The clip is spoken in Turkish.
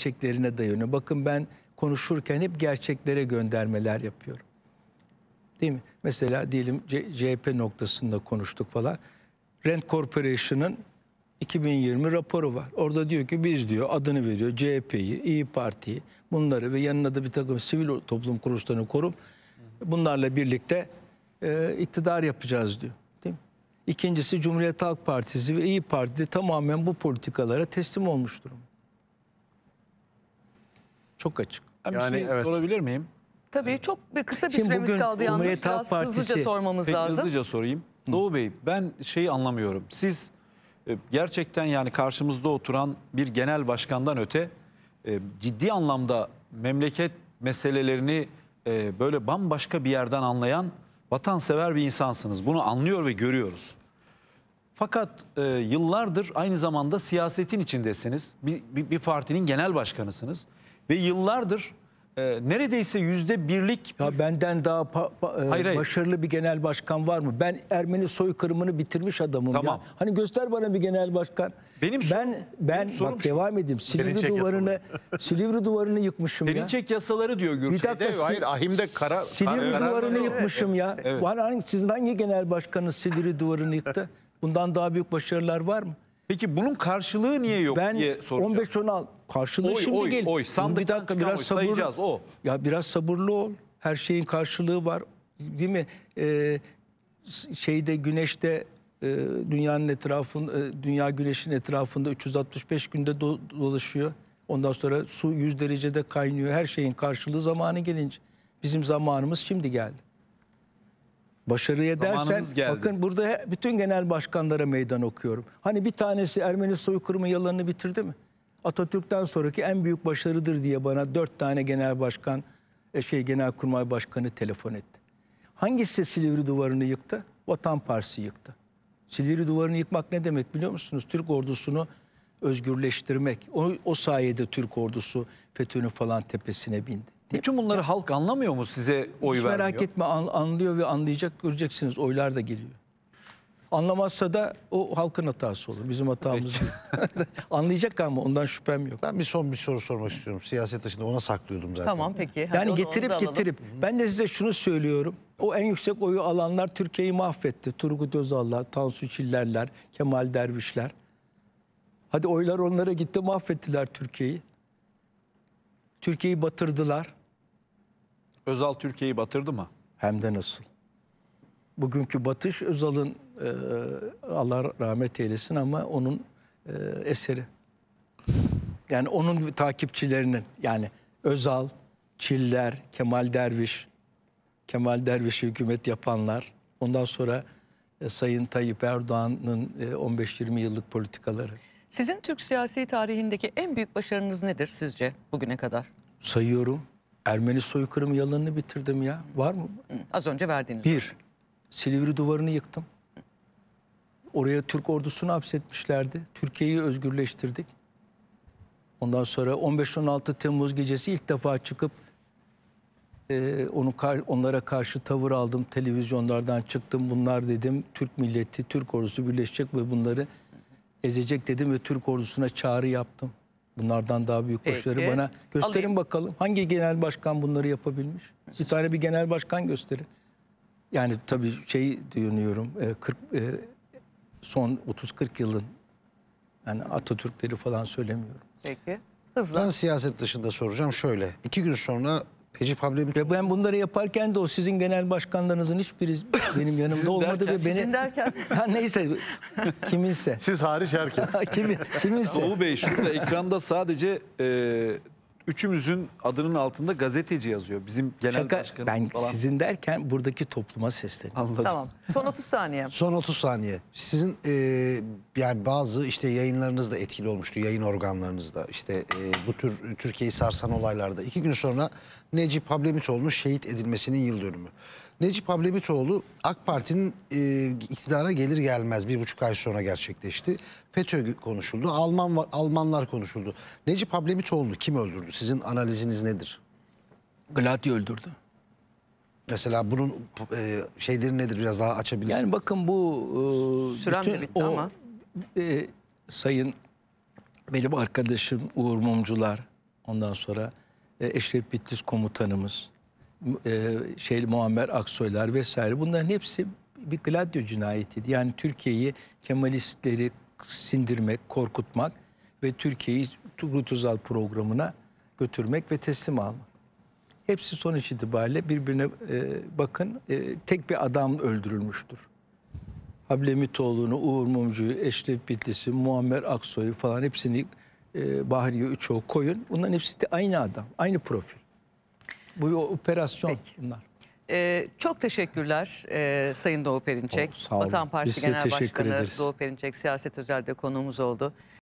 gerçeklerine dayanıyor. Bakın ben konuşurken hep gerçeklere göndermeler yapıyorum. Değil mi? Mesela diyelim CHP noktasında konuştuk falan. Rent Corporation'ın 2020 raporu var. Orada diyor ki biz diyor adını veriyor CHP'yi, İyi Parti'yi bunları ve yanına da bir takım sivil toplum kuruluşlarını korup bunlarla birlikte e, iktidar yapacağız diyor. Değil mi? İkincisi Cumhuriyet Halk Partisi ve İyi Parti tamamen bu politikalara teslim olmuş durumda. Çok açık. Ben yani, bir şey evet. sorabilir miyim? Tabii çok bir kısa bir Şimdi süremiz bugün kaldı yalnız Halk biraz Partisi, hızlıca sormamız peki, lazım. Hızlıca sorayım. Hı. Doğu Bey ben şeyi anlamıyorum. Siz e, gerçekten yani karşımızda oturan bir genel başkandan öte e, ciddi anlamda memleket meselelerini e, böyle bambaşka bir yerden anlayan vatansever bir insansınız. Bunu anlıyor ve görüyoruz. Fakat e, yıllardır aynı zamanda siyasetin içindesiniz. Bir, bir, bir partinin genel başkanısınız. Ve yıllardır e, neredeyse yüzde birlik... Ya benden daha pa, pa, e, hayır, hayır. başarılı bir genel başkan var mı? Ben Ermeni soykırımını bitirmiş adamım tamam. ya. Hani göster bana bir genel başkan. Benim ben ben benim bak devam edeyim. Silivri duvarını Silivri duvarını yıkmışım Perinçek ya. Perinçek yasaları diyor Gürçay'da. Bir hayır ahimde kara Silivri kara, duvarını kara, yıkmışım evet, ya. Evet. Var, sizin hangi genel başkanınız Silivri duvarını yıktı? Bundan daha büyük başarılar var mı? Peki bunun karşılığı niye yok ben diye soracağım. 15 16 karşılığı oy, şimdi gel. Oy, sandıktan bir dakika biraz oy, sabır. Sayacağız, o. Ya biraz sabırlı ol. Her şeyin karşılığı var. Değil mi? Ee, şeyde güneşte e, dünyanın etrafın e, dünya güneşin etrafında 365 günde do dolaşıyor. Ondan sonra su 100 derecede kaynıyor. Her şeyin karşılığı zamanı gelince. Bizim zamanımız şimdi geldi. Başarıya dersen geldi. bakın burada bütün genel başkanlara meydan okuyorum. Hani bir tanesi Ermeni soykırımı yıllarını bitirdi mi? Atatürk'ten sonraki en büyük başarıdır diye bana dört tane genel başkan e, şey genel kurmay başkanı telefon etti. Hangisi Silivri duvarını yıktı? Vatan Partisi yıktı. Silivri duvarını yıkmak ne demek biliyor musunuz? Türk ordusunu özgürleştirmek. O, o sayede Türk ordusu FETÖ'nün falan tepesine bindi. Bütün bunları ya, halk anlamıyor mu size oy hiç vermiyor? merak etme an, anlıyor ve anlayacak göreceksiniz oylar da geliyor. Anlamazsa da o halkın hatası olur. Bizim hatamız değil. Anlayacak ama ondan şüphem yok. Ben bir son bir soru sormak istiyorum. Siyaset dışında ona saklıyordum zaten. Tamam peki. Hadi yani onu, getirip onu getirip. Ben de size şunu söylüyorum. O en yüksek oyu alanlar Türkiye'yi mahvetti. Turgut Özal'lar, Tansu Çillerler, Kemal Dervişler. Hadi oylar onlara gitti mahvettiler Türkiye'yi. Türkiye'yi batırdılar. Özal Türkiye'yi batırdı mı? Hem de nasıl. Bugünkü batış Özal'ın e, Allah rahmet eylesin ama onun e, eseri. Yani onun takipçilerinin yani Özal, Çiller, Kemal Derviş, Kemal Derviş hükümet yapanlar. Ondan sonra e, Sayın Tayyip Erdoğan'ın e, 15-20 yıllık politikaları. Sizin Türk siyasi tarihindeki en büyük başarınız nedir sizce bugüne kadar? Sayıyorum. Ermeni soykırım yalanını bitirdim ya. Var mı? az önce verdiğiniz. Bir, Silivri duvarını yıktım. Oraya Türk ordusunu hapsetmişlerdi. Türkiye'yi özgürleştirdik. Ondan sonra 15-16 Temmuz gecesi ilk defa çıkıp e, onu kar, onlara karşı tavır aldım. Televizyonlardan çıktım. Bunlar dedim Türk milleti, Türk ordusu birleşecek ve bunları ezecek dedim ve Türk ordusuna çağrı yaptım. Bunlardan daha büyük başarı bana gösterin Alayım. bakalım. Hangi genel başkan bunları yapabilmiş? Bir tane bir genel başkan gösterin. Yani tabii şey diyorum 40 e, e, son 30-40 yılın yani Atatürkleri falan söylemiyorum. Peki. Hızlı. Ben siyaset dışında soracağım şöyle. İki gün sonra Necip Hamdi Ve ben bunları yaparken de o sizin genel başkanlarınızın hiçbiri benim yanımda olmadı derken, ve beni... Sizin derken? ha, neyse kiminse. Siz hariç herkes. Kimi, kiminse. Oğuz Bey şurada ekranda sadece e, üçümüzün adının altında gazeteci yazıyor. Bizim genel Şaka, başkanımız ben falan. sizin derken buradaki topluma sesleniyorum. Anladım. Tamam. Son 30 saniye. Son 30 saniye. Sizin e, yani bazı işte yayınlarınız da etkili olmuştu. Yayın organlarınızda işte e, bu tür Türkiye'yi sarsan olaylarda. iki gün sonra Necip Hablemitoğlu'nun şehit edilmesinin yıl dönümü. Necip Hablemitoğlu AK Parti'nin e, iktidara gelir gelmez bir buçuk ay sonra gerçekleşti. FETÖ konuşuldu, Alman Almanlar konuşuldu. Necip Hablemitoğlu'nu kim öldürdü? Sizin analiziniz nedir? Gladi öldürdü. Mesela bunun e, şeyleri nedir biraz daha açabilirsiniz? Yani bakın bu... E, Sürem bitti o, ama. E, sayın benim arkadaşım Uğur Mumcular, ondan sonra e, Eşref Bitlis komutanımız e, şey Muammer Aksoylar vesaire bunların hepsi bir gladyo cinayetiydi. Yani Türkiye'yi Kemalistleri sindirmek, korkutmak ve Türkiye'yi Turgut Özal programına götürmek ve teslim almak. Hepsi sonuç itibariyle birbirine e, bakın e, tek bir adam öldürülmüştür. Hablemitoğlu'nu, Uğur Mumcu'yu, Eşref Bitlis'i, Muammer Aksoy'u falan hepsini e, Bahriye Üçoğu koyun. Bunların hepsi de aynı adam, aynı profil. Bu operasyon Peki. bunlar. Ee, çok teşekkürler e, Sayın Doğu Perinçek. Oh, Vatan Partisi Genel Başkanı ederiz. Doğu Perinçek siyaset özelde konuğumuz oldu.